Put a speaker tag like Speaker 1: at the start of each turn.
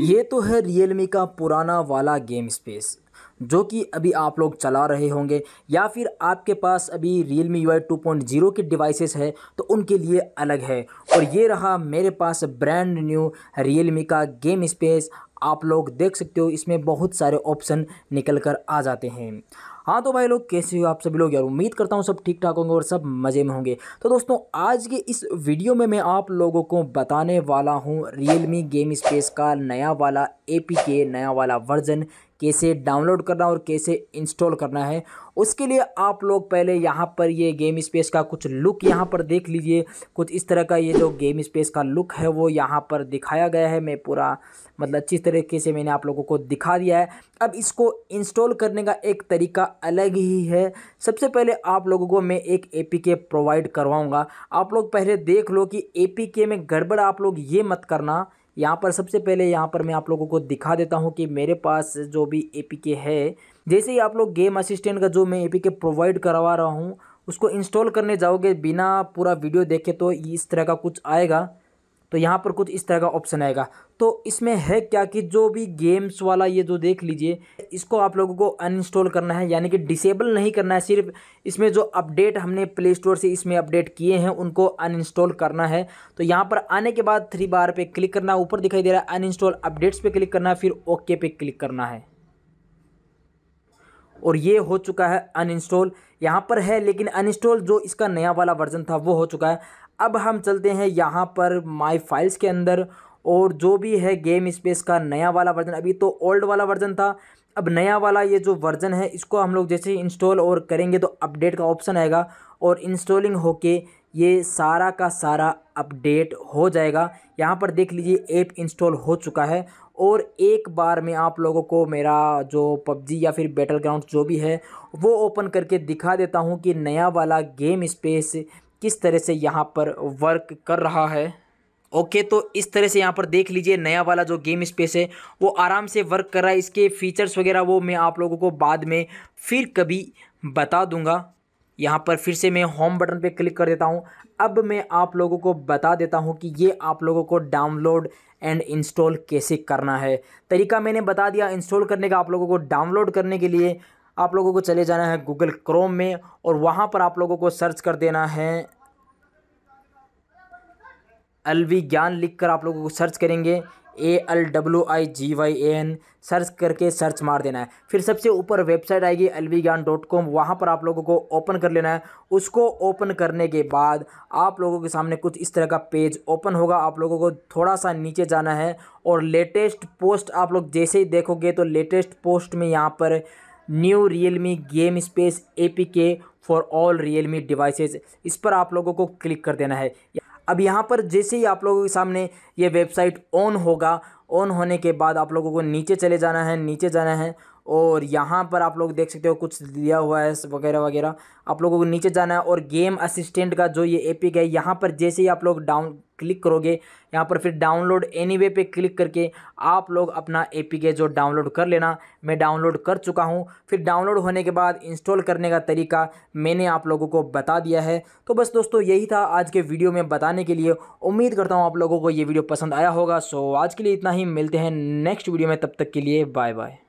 Speaker 1: ये तो है रियलमी का पुराना वाला गेम स्पेस जो कि अभी आप लोग चला रहे होंगे या फिर आपके पास अभी Realme U two point zero के डिवाइसेस है तो उनके लिए अलग है और ये रहा मेरे पास ब्रांड न्यू रियल मी का गेम स्पेस आप लोग देख सकते हो इसमें बहुत सारे ऑप्शन निकल कर आ जाते हैं हाँ तो भाई लोग कैसे हो आप सभी लोग यार उम्मीद करता हूँ सब ठीक ठाक होंगे और सब मज़े में होंगे तो दोस्तों आज के इस वीडियो में मैं आप लोगों को बताने वाला हूँ रियल मी गेम स्पेस का नया वाला ए नया वाला वर्जन कैसे डाउनलोड कर करना और कैसे इंस्टॉल करना है उसके लिए आप लोग पहले यहाँ पर ये गेम स्पेस का कुछ लुक यहाँ पर देख लीजिए कुछ इस तरह का ये जो गेम स्पेस का लुक है वो यहाँ पर दिखाया गया है मैं पूरा मतलब अच्छी तरीके से मैंने आप लोगों को दिखा दिया है अब इसको इंस्टॉल करने का एक तरीका अलग ही है सबसे पहले आप लोगों को मैं एक ए प्रोवाइड करवाऊँगा आप लोग पहले देख लो कि ए में गड़बड़ आप लोग ये मत करना यहाँ पर सबसे पहले यहाँ पर मैं आप लोगों को दिखा देता हूँ कि मेरे पास जो भी ए है जैसे ही आप लोग गेम असिस्टेंट का जो मैं ए प्रोवाइड करवा रहा हूँ उसको इंस्टॉल करने जाओगे बिना पूरा वीडियो देखे तो इस तरह का कुछ आएगा तो यहाँ पर कुछ इस तरह का ऑप्शन आएगा तो इसमें है क्या कि जो भी गेम्स वाला ये जो देख लीजिए इसको आप लोगों को अनइंस्टॉल करना है यानी कि डिसेबल नहीं करना है सिर्फ इसमें जो अपडेट हमने प्ले स्टोर से इसमें अपडेट किए हैं उनको अनइंस्टॉल करना है तो यहाँ पर आने के बाद थ्री बार पे क्लिक करना ऊपर दिखाई दे रहा है अनइंस्टॉल अपडेट्स पर क्लिक करना है फिर ओके पे क्लिक करना है और ये हो चुका है अनइंस्टॉल यहाँ पर है लेकिन अनइंस्टॉल जो इसका नया वाला वर्जन था वो हो चुका है अब हम चलते हैं यहाँ पर माई फाइल्स के अंदर और जो भी है गेम स्पेस का नया वाला वर्जन अभी तो ओल्ड वाला वर्जन था अब नया वाला ये जो वर्जन है इसको हम लोग जैसे ही इंस्टॉल और करेंगे तो अपडेट का ऑप्शन आएगा और इंस्टॉलिंग होके ये सारा का सारा अपडेट हो जाएगा यहाँ पर देख लीजिए ऐप इंस्टॉल हो चुका है और एक बार में आप लोगों को मेरा जो पबजी या फिर बैटल ग्राउंड जो भी है वो ओपन करके दिखा देता हूँ कि नया वाला गेम स्पेस किस तरह से यहाँ पर वर्क कर रहा है ओके okay, तो इस तरह से यहाँ पर देख लीजिए नया वाला जो गेम स्पेस है वो आराम से वर्क कर रहा है इसके फीचर्स वगैरह वो मैं आप लोगों को बाद में फिर कभी बता दूंगा यहाँ पर फिर से मैं होम बटन पे क्लिक कर देता हूँ अब मैं आप लोगों को बता देता हूँ कि ये आप लोगों को डाउनलोड एंड इंस्टॉल कैसे करना है तरीका मैंने बता दिया इंस्टॉल करने का आप लोगों को डाउनलोड करने के लिए आप लोगों को चले जाना है गूगल क्रोम में और वहाँ पर आप लोगों को सर्च कर देना है अलवी ज्ञान लिख कर आप लोगों को सर्च करेंगे A L W I G Y A N search करके सर्च मार देना है फिर सबसे ऊपर वेबसाइट आएगी अलवी ज्ञान डॉट कॉम वहाँ पर आप लोगों को ओपन कर लेना है उसको ओपन करने के बाद आप लोगों के सामने कुछ इस तरह का पेज ओपन होगा आप लोगों को थोड़ा सा नीचे जाना है और लेटेस्ट पोस्ट आप लोग जैसे ही देखोगे तो लेटेस्ट पोस्ट में यहाँ पर new Realme game space A P K for all Realme devices इस पर आप लोगों को क्लिक कर देना है अब यहाँ पर जैसे ही आप लोगों के सामने ये वेबसाइट ऑन होगा ऑन होने के बाद आप लोगों को नीचे चले जाना है नीचे जाना है और यहाँ पर आप लोग देख सकते हो कुछ दिया हुआ है वगैरह वगैरह आप लोगों को नीचे जाना है और गेम असिस्टेंट का जो ये एपिक है यहाँ पर जैसे ही आप लोग डाउन क्लिक करोगे यहाँ पर फिर डाउनलोड एनी वे पे क्लिक करके आप लोग अपना ए पी के जो डाउनलोड कर लेना मैं डाउनलोड कर चुका हूँ फिर डाउनलोड होने के बाद इंस्टॉल करने का तरीका मैंने आप लोगों को बता दिया है तो बस दोस्तों यही था आज के वीडियो में बताने के लिए उम्मीद करता हूँ आप लोगों को ये वीडियो पसंद आया होगा सो आज के लिए इतना ही मिलते हैं नेक्स्ट वीडियो में तब तक के लिए बाय बाय